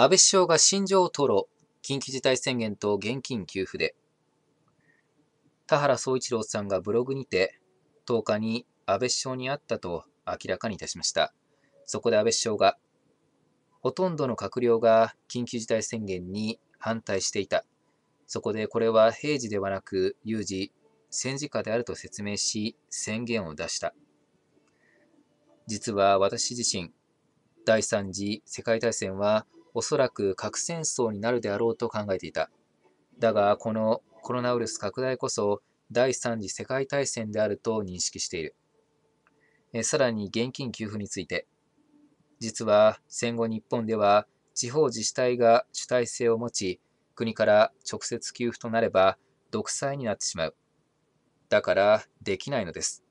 安倍首相が心情を吐露、緊急事態宣言と現金給付で、田原総一郎さんがブログにて、10日に安倍首相に会ったと明らかにいたしました。そこで安倍首相が、ほとんどの閣僚が緊急事態宣言に反対していた。そこでこれは平時ではなく有事、戦時下であると説明し、宣言を出した。実は私自身、第3次世界大戦はおそらく核戦争になるであろうと考えていた。だが、このコロナウイルス拡大こそ第3次世界大戦であると認識している。えさらに現金給付について。実は戦後日本では地方自治体が主体性を持ち、国から直接給付となれば独裁になってしまう。だからできないのです。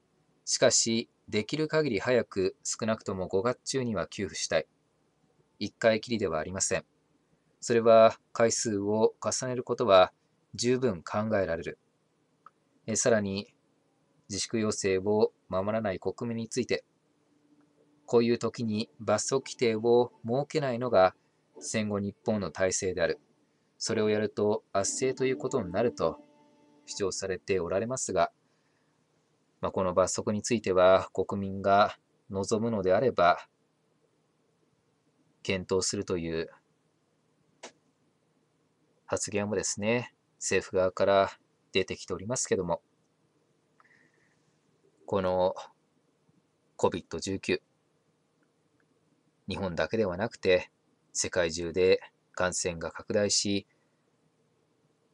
しかし、できる限り早く少なくとも5月中には給付したい。1回きりではありません。それは回数を重ねることは十分考えられる。えさらに、自粛要請を守らない国民について、こういう時に罰則規定を設けないのが戦後日本の体制である。それをやると圧政ということになると主張されておられますが、まあ、この罰則については国民が望むのであれば検討するという発言もですね、政府側から出てきておりますけども、この COVID-19、日本だけではなくて、世界中で感染が拡大し、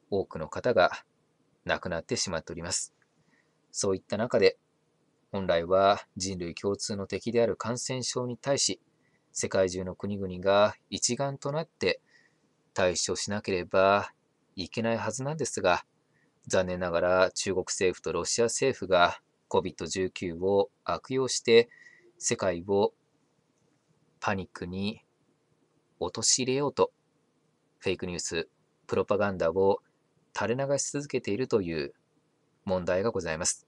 多くの方が亡くなってしまっております。そういった中で、本来は人類共通の敵である感染症に対し、世界中の国々が一丸となって対処しなければいけないはずなんですが、残念ながら中国政府とロシア政府が COVID-19 を悪用して世界をパニックに陥れようとフェイクニュース、プロパガンダを垂れ流し続けているという問題がございます。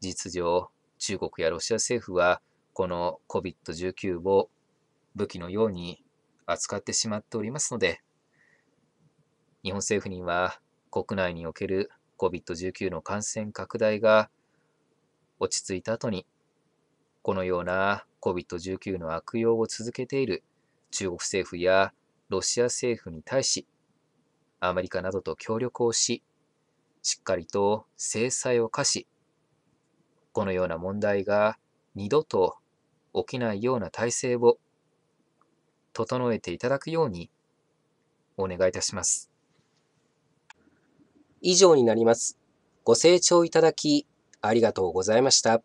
実情、中国やロシア政府はこの COVID-19 を武器のように扱ってしまっておりますので、日本政府には国内における COVID-19 の感染拡大が落ち着いた後に、このような COVID-19 の悪用を続けている中国政府やロシア政府に対し、アメリカなどと協力をし、しっかりと制裁を課し、このような問題が二度と起きないような体制を整えていただくようにお願いいたします。以上になります。ご清聴いただきありがとうございました。